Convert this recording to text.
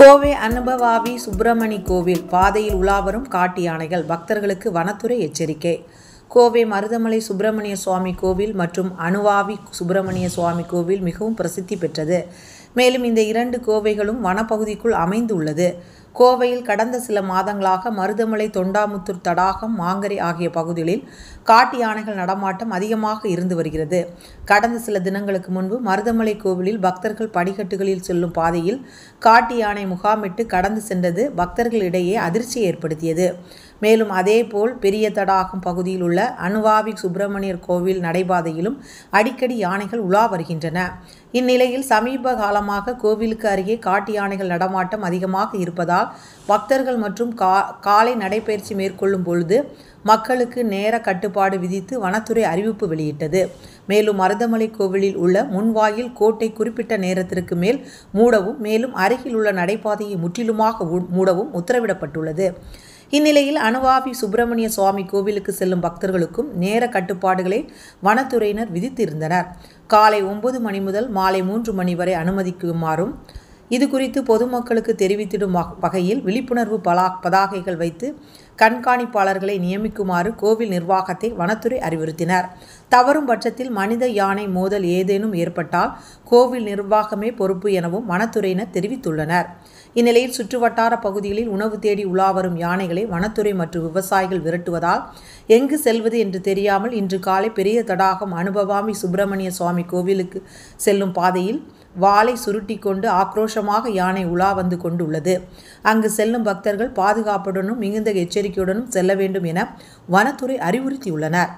கோவை அனுபவாவி சுப்பிரமணி கோவில் பாதையில் உலாவரும் காட்டு யானைகள் பக்தர்களுக்கு வனத்துறை எச்சரிக்கை கோவை மருதமலை சுப்பிரமணிய சுவாமி கோவில் மற்றும் அணுவாவி சுப்பிரமணிய சுவாமி கோவில் மிகவும் பிரசித்தி பெற்றது மேலும் இந்த இரண்டு கோவைகளும் வனப்பகுதிக்குள் அமைந்துள்ளது கோவையில் கடந்த சில மாதங்களாக மருதமலை தொண்டாமுத்தூர் தடாகம் மாங்கரை ஆகிய பகுதிகளில் காட்டு யானைகள் நடமாட்டம் அதிகமாக இருந்து வருகிறது கடந்த சில தினங்களுக்கு முன்பு மருதமலை கோவிலில் பக்தர்கள் படிக்கட்டுகளில் செல்லும் பாதையில் காட்டு யானை முகாமிட்டு கடந்து சென்றது பக்தர்களிடையே அதிர்ச்சி ஏற்படுத்தியது மேலும் அதேபோல் பெரிய தடாகம் பகுதியில் உள்ள அனுவாவிக் சுப்பிரமணியர் கோவில் நடைபாதையிலும் அடிக்கடி யானைகள் உலா வருகின்றன இந்நிலையில் சமீப காலமாக கோவிலுக்கு அருகே காட்டு யானைகள் நடமாட்டம் அதிகமாக இருப்பதால் பக்தர்கள் மற்றும் கா காலை நடைபயிற்சி மேற்கொள்ளும் பொழுது மக்களுக்கு நேர கட்டுப்பாடு விதித்து வனத்துறை அறிவிப்பு வெளியிட்டது மேலும் மருதமலை கோவிலில் உள்ள முன்வாயில் கோட்டை குறிப்பிட்ட நேரத்திற்கு மேல் மூடவும் மேலும் அருகில் உள்ள நடைபாதையை முற்றிலுமாக மூடவும் உத்தரவிடப்பட்டுள்ளது இந்நிலையில் அணுவாபி சுப்பிரமணிய சுவாமி கோவிலுக்கு செல்லும் பக்தர்களுக்கும் நேர கட்டுப்பாடுகளை வனத்துறையினர் விதித்திருந்தனர் காலை ஒன்பது மணி முதல் மாலை மூன்று மணி வரை அனுமதிக்குமாறும் இது குறித்து பொதுமக்களுக்கு தெரிவித்திடும் வகையில் விழிப்புணர்வு பலா பதாகைகள் வைத்து கண்காணிப்பாளர்களை நியமிக்குமாறு கோவில் நிர்வாகத்தை வனத்துறை அறிவுறுத்தினர் தவறும் பட்சத்தில் மனித யானை மோதல் ஏதேனும் ஏற்பட்டால் கோவில் நிர்வாகமே பொறுப்பு எனவும் வனத்துறையினர் தெரிவித்துள்ளனர் இந்நிலையில் சுற்றுவட்டார பகுதிகளில் உணவு தேடி உலாவரும் யானைகளை வனத்துறை மற்றும் விவசாயிகள் விரட்டுவதால் எங்கு செல்வது என்று தெரியாமல் இன்று காலை பெரிய தடாகம் அனுபவாமி சுப்பிரமணிய சுவாமி கோவிலுக்கு செல்லும் பாதையில் வாளை சுருட்டி கொண்டு ஆக்ரோஷமாக யானை உலா வந்து கொண்டுள்ளது அங்கு செல்லும் பக்தர்கள் பாதுகாப்புடனும் மிகுந்த எச்சரிக்கையுடனும் செல்ல வேண்டும் என வனத்துறை அறிவுறுத்தியுள்ளனர்